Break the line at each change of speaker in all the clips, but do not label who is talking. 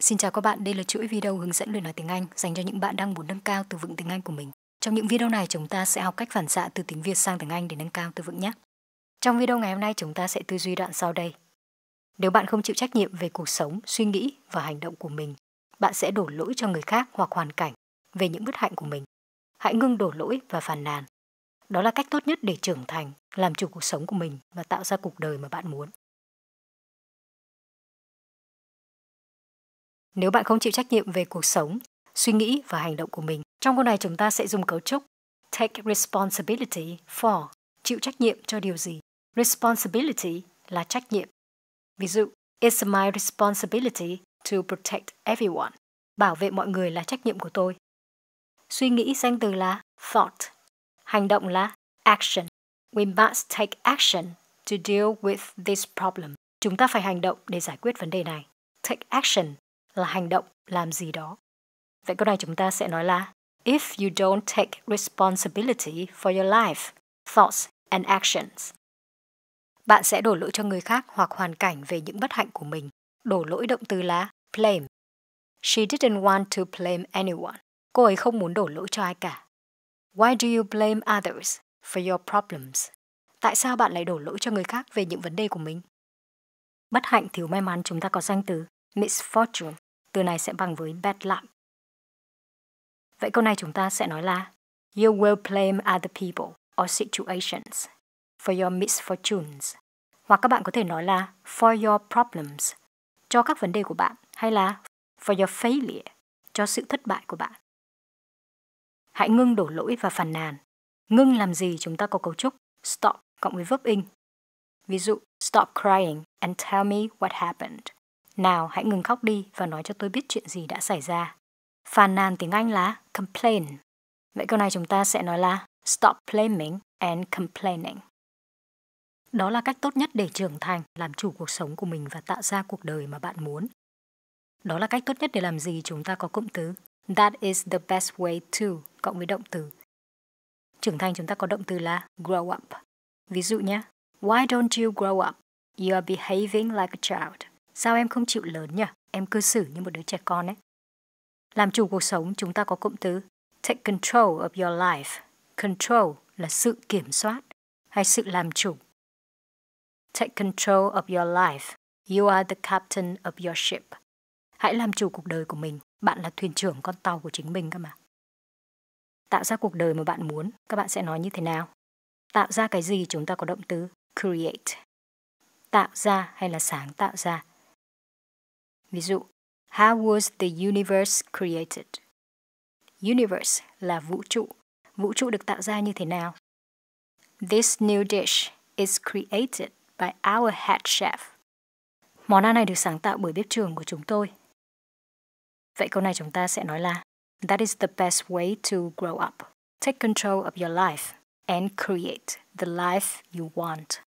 Xin chào các bạn, đây là chuỗi video hướng dẫn luyện nói tiếng Anh dành cho những bạn đang muốn nâng cao từ vựng tiếng Anh của mình. Trong những video này chúng ta sẽ học cách phản xạ từ tiếng Việt sang tiếng Anh để nâng cao từ vựng nhé. Trong video ngày hôm nay chúng ta sẽ tư duy đoạn sau đây. Nếu bạn không chịu trách nhiệm về cuộc sống, suy nghĩ và hành động của mình, bạn sẽ đổ lỗi cho người khác hoặc hoàn cảnh về những bất hạnh của mình. Hãy ngưng đổ lỗi và phàn nàn. Đó là cách tốt nhất để trưởng thành, làm chủ cuộc sống của mình và tạo ra cuộc đời mà bạn muốn. Nếu bạn không chịu trách nhiệm về cuộc sống, suy nghĩ và hành động của mình, trong câu này chúng ta sẽ dùng cấu trúc take responsibility for, chịu trách nhiệm cho điều gì. Responsibility là trách nhiệm. Ví dụ, it's my responsibility to protect everyone. Bảo vệ mọi người là trách nhiệm của tôi. Suy nghĩ danh từ là thought. Hành động là action. We must take action to deal with this problem. Chúng ta phải hành động để giải quyết vấn đề này. Take action là hành động làm gì đó vậy câu này chúng ta sẽ nói là if you don't take responsibility for your life thoughts and actions bạn sẽ đổ lỗi cho người khác hoặc hoàn cảnh về những bất hạnh của mình đổ lỗi động từ là blame she didn't want to blame anyone cô ấy không muốn đổ lỗi cho ai cả why do you blame others for your problems tại sao bạn lại đổ lỗi cho người khác về những vấn đề của mình bất hạnh thiếu may mắn chúng ta có danh từ Misfortune, từ này sẽ bằng với bad luck. Vậy câu này chúng ta sẽ nói là You will blame other people or situations for your misfortunes. Hoặc các bạn có thể nói là for your problems, cho các vấn đề của bạn, hay là for your failure, cho sự thất bại của bạn. Hãy ngưng đổ lỗi và phàn nàn. Ngưng làm gì chúng ta có cấu trúc stop cộng với verb in. Ví dụ, stop crying and tell me what happened. Nào hãy ngừng khóc đi và nói cho tôi biết chuyện gì đã xảy ra. Phàn nàn tiếng Anh là complain. Vậy câu này chúng ta sẽ nói là stop blaming and complaining. Đó là cách tốt nhất để trưởng thành, làm chủ cuộc sống của mình và tạo ra cuộc đời mà bạn muốn. Đó là cách tốt nhất để làm gì chúng ta có cụm từ That is the best way to cộng với động từ. Trưởng thành chúng ta có động từ là grow up. Ví dụ nhé, Why don't you grow up? You are behaving like a child. Sao em không chịu lớn nhỉ? Em cư xử như một đứa trẻ con ấy. Làm chủ cuộc sống chúng ta có cụm từ take control of your life. Control là sự kiểm soát hay sự làm chủ. Take control of your life. You are the captain of your ship. Hãy làm chủ cuộc đời của mình. Bạn là thuyền trưởng con tàu của chính mình cơ mà. Tạo ra cuộc đời mà bạn muốn, các bạn sẽ nói như thế nào? Tạo ra cái gì chúng ta có động từ create. Tạo ra hay là sáng tạo ra Ví dụ, How was the universe created? Universe là vũ trụ. Vũ trụ được tạo ra như thế nào? This new dish is created by our head chef. Món ăn này được sáng tạo bởi bếp trưởng của chúng tôi. Vậy câu này chúng ta sẽ nói là That is the best way to grow up. Take control of your life and create the life you want.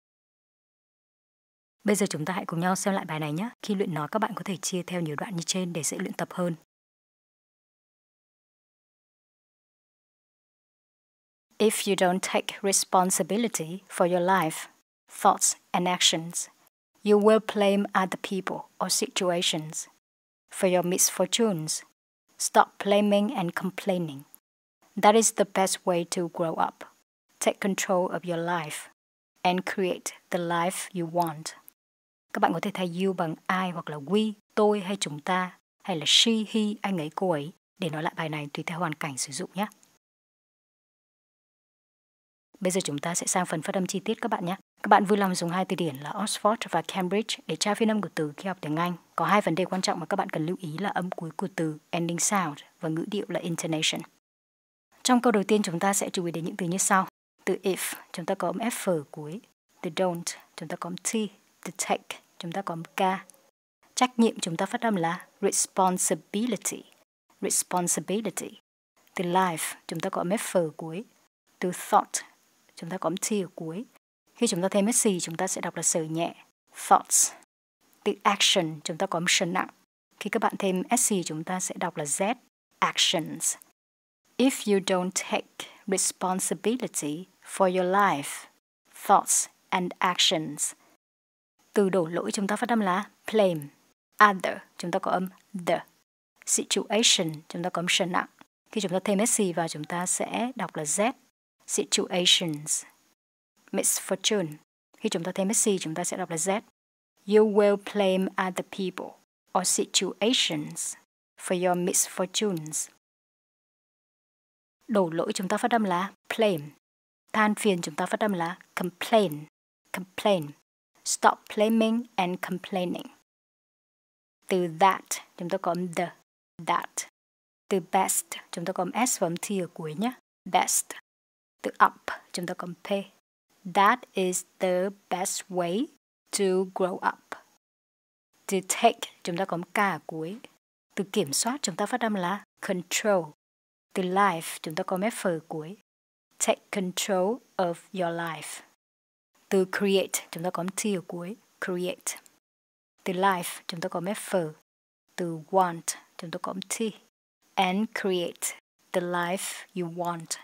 Bây giờ chúng ta hãy cùng nhau xem lại bài này nhé. Khi luyện nói các bạn có thể chia theo nhiều đoạn như trên để dễ luyện tập hơn. If you don't take responsibility for your life, thoughts and actions, you will blame other people or situations for your misfortunes. Stop blaming and complaining. That is the best way to grow up. Take control of your life and create the life you want. Các bạn có thể thay you bằng I hoặc là we, tôi hay chúng ta, hay là she, he, anh ấy, cô ấy để nói lại bài này tùy theo hoàn cảnh sử dụng nhé. Bây giờ chúng ta sẽ sang phần phát âm chi tiết các bạn nhé. Các bạn vui lòng dùng hai từ điển là Oxford và Cambridge để tra phiên âm của từ khi học tiếng Anh. Có hai vấn đề quan trọng mà các bạn cần lưu ý là âm cuối của từ ending sound và ngữ điệu là intonation. Trong câu đầu tiên chúng ta sẽ chú ý đến những từ như sau. Từ if chúng ta có âm f cuối, từ don't chúng ta có âm t, từ take chúng ta có một k. Trách nhiệm chúng ta phát âm là responsibility. Responsibility. Từ life chúng ta có f ở cuối. Từ thought chúng ta có một t ở cuối. Khi chúng ta thêm s chúng ta sẽ đọc là sờ nhẹ. Thoughts. Từ action chúng ta có một sân nặng. Khi các bạn thêm SC chúng ta sẽ đọc là Z, actions. If you don't take responsibility for your life, thoughts and actions – từ đổ lỗi chúng ta phát âm là blame. Other, chúng ta có âm the. Situation, chúng ta có âm sân nặng. Khi chúng ta thêm SC vào chúng ta sẽ đọc là Z. Situations. Misfortune. Khi chúng ta thêm SC chúng ta sẽ đọc là Z. You will blame other people or situations for your misfortunes. Đổ lỗi chúng ta phát âm là blame. Than phiền chúng ta phát âm là complain. Complain. Stop blaming and complaining. Từ that chúng ta có âm the, that. Từ best chúng ta có âm s và âm t ở cuối nhé. Best. Từ up chúng ta có âm p. That is the best way to grow up. Từ take chúng ta có âm k ở cuối. Từ kiểm soát chúng ta phát âm là control. Từ life chúng ta có mép phờ cuối. Take control of your life từ create chúng ta có t ở cuối create từ life chúng ta có f từ want chúng ta có t and create the life you want